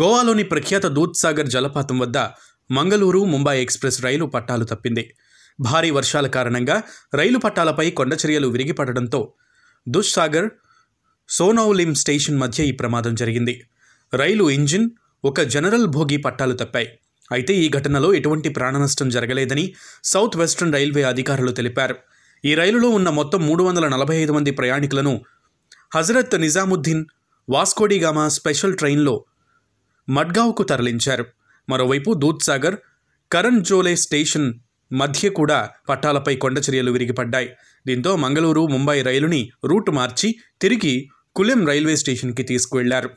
గోవాలోని ప్రఖ్యాత దూత్సాగర్ జలపాతం వద్ద మంగళూరు ముంబై ఎక్స్ప్రెస్ రైలు పట్టాలు తప్పింది భారీ వర్షాల కారణంగా రైలు పట్టాలపై కొండచర్యలు విరిగిపడడంతో దుస్సాగర్ సోనౌలిమ్ స్టేషన్ మధ్య ఈ ప్రమాదం జరిగింది రైలు ఇంజిన్ ఒక జనరల్ భోగి పట్టాలు తప్పాయి అయితే ఈ ఘటనలో ఎటువంటి ప్రాణనష్టం జరగలేదని సౌత్ వెస్ట్రన్ రైల్వే అధికారులు తెలిపారు ఈ రైలులో ఉన్న మొత్తం మూడు వందల నలభై ఐదు మంది ప్రయాణికులను హజరత్ నిజాముద్దీన్ వాస్కోడిగామా స్పెషల్ ట్రైన్లో మడ్గావ్కు తరలించారు మరోవైపు దూద్సాగర్ కరణ్ జోలే స్టేషన్ మధ్య కూడా పట్టాలపై కొండచర్యలు విరిగిపడ్డాయి దీంతో మంగళూరు ముంబై రైలుని రూట్ మార్చి తిరిగి కులెం రైల్వే స్టేషన్కి తీసుకువెళ్లారు